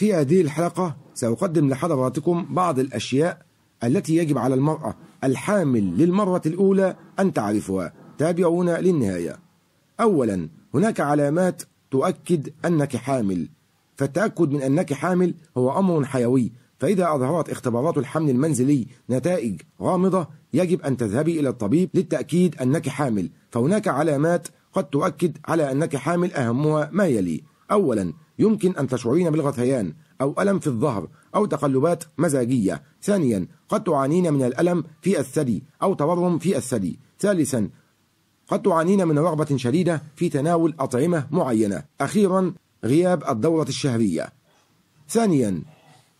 في هذه الحلقة سأقدم لحضراتكم بعض الأشياء التي يجب على المرأة الحامل للمرة الأولى أن تعرفها تابعونا للنهاية أولا هناك علامات تؤكد أنك حامل فالتأكد من أنك حامل هو أمر حيوي فإذا أظهرت اختبارات الحمل المنزلي نتائج غامضة يجب أن تذهبي إلى الطبيب للتأكيد أنك حامل فهناك علامات قد تؤكد على أنك حامل أهمها ما يلي أولا يمكن أن تشعرين بالغثيان أو ألم في الظهر أو تقلبات مزاجية ثانيا قد تعانين من الألم في الثدي أو تورم في الثدي ثالثا قد تعانين من رغبة شديدة في تناول أطعمة معينة أخيرا غياب الدورة الشهرية ثانيا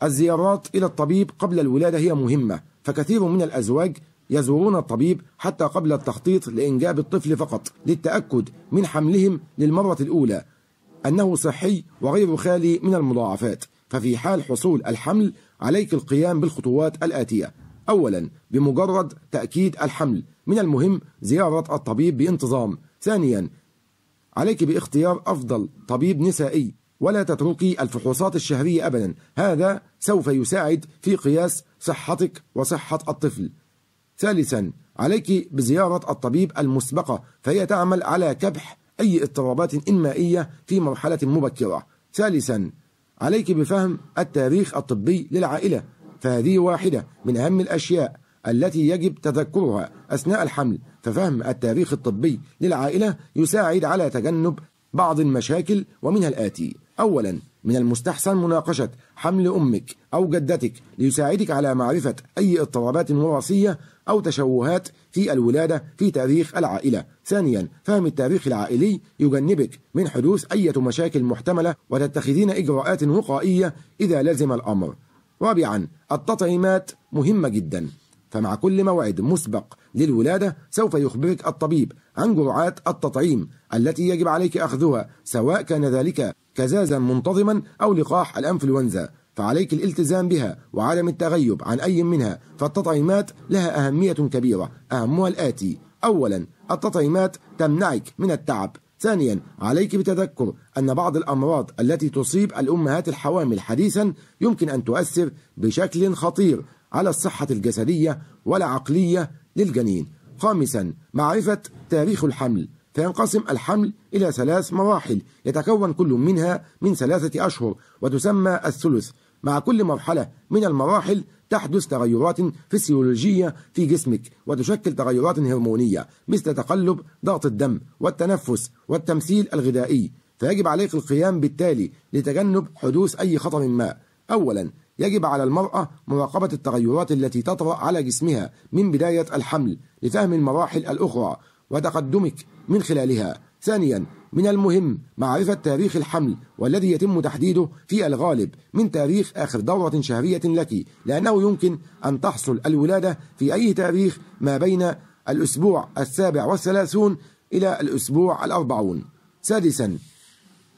الزيارات إلى الطبيب قبل الولادة هي مهمة فكثير من الأزواج يزورون الطبيب حتى قبل التخطيط لإنجاب الطفل فقط للتأكد من حملهم للمرة الأولى أنه صحي وغير خالي من المضاعفات ففي حال حصول الحمل عليك القيام بالخطوات الآتية أولا بمجرد تأكيد الحمل من المهم زيارة الطبيب بانتظام ثانيا عليك باختيار أفضل طبيب نسائي ولا تتركي الفحوصات الشهرية أبدا هذا سوف يساعد في قياس صحتك وصحة الطفل ثالثا عليك بزيارة الطبيب المسبقة فهي تعمل على كبح أي اضطرابات إنمائية في مرحلة مبكرة ثالثا عليك بفهم التاريخ الطبي للعائلة فهذه واحدة من أهم الأشياء التي يجب تذكرها أثناء الحمل ففهم التاريخ الطبي للعائلة يساعد على تجنب بعض المشاكل ومنها الآتي أولا من المستحسن مناقشة حمل أمك أو جدتك ليساعدك على معرفة أي اضطرابات وراثية أو تشوهات في الولادة في تاريخ العائلة ثانيا فهم التاريخ العائلي يجنبك من حدوث أي مشاكل محتملة وتتخذين إجراءات وقائية إذا لزم الأمر رابعا التطعيمات مهمة جدا فمع كل موعد مسبق للولادة سوف يخبرك الطبيب عن جرعات التطعيم التي يجب عليك أخذها سواء كان ذلك كزازا منتظما أو لقاح الأنفلونزا فعليك الالتزام بها وعدم التغيب عن أي منها فالتطعيمات لها أهمية كبيرة أهمها الآتي أولا التطعيمات تمنعك من التعب ثانيا عليك بتذكر أن بعض الأمراض التي تصيب الأمهات الحوامل حديثا يمكن أن تؤثر بشكل خطير على الصحة الجسدية والعقلية للجنين خامسا معرفة تاريخ الحمل فينقسم الحمل إلى ثلاث مراحل يتكون كل منها من ثلاثة أشهر وتسمى الثلث مع كل مرحلة من المراحل تحدث تغيرات فسيولوجية في جسمك وتشكل تغيرات هرمونية مثل تقلب ضغط الدم والتنفس والتمثيل الغذائي فيجب عليك القيام بالتالي لتجنب حدوث أي خطر ما أولا يجب على المرأة مراقبة التغيرات التي تطرأ على جسمها من بداية الحمل لفهم المراحل الأخرى وتقدمك من خلالها ثانيا من المهم معرفة تاريخ الحمل والذي يتم تحديده في الغالب من تاريخ آخر دورة شهرية لك لأنه يمكن أن تحصل الولادة في أي تاريخ ما بين الأسبوع السابع والثلاثون إلى الأسبوع الأربعون سادسا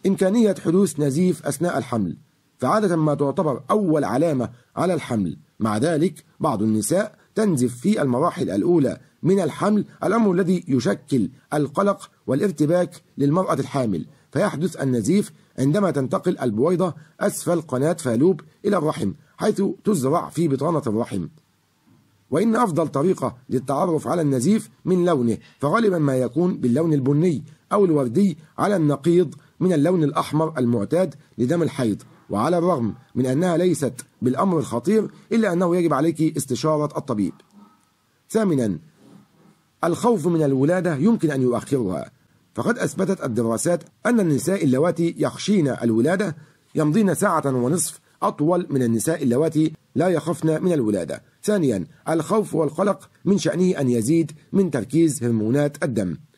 إمكانية حدوث نزيف أثناء الحمل فعادة ما تعتبر أول علامة على الحمل مع ذلك بعض النساء تنزف في المراحل الأولى من الحمل الأمر الذي يشكل القلق والارتباك للمرأة الحامل فيحدث النزيف عندما تنتقل البويضة أسفل قناة فالوب إلى الرحم حيث تزرع في بطانة الرحم وإن أفضل طريقة للتعرف على النزيف من لونه فغالبا ما يكون باللون البني أو الوردي على النقيض من اللون الأحمر المعتاد لدم الحيض وعلى الرغم من أنها ليست بالأمر الخطير إلا أنه يجب عليك استشارة الطبيب ثامنا الخوف من الولادة يمكن أن يؤخرها فقد أثبتت الدراسات أن النساء اللواتي يخشين الولادة يمضين ساعة ونصف أطول من النساء اللواتي لا يخفن من الولادة ثانيا الخوف والقلق من شأنه أن يزيد من تركيز هرمونات الدم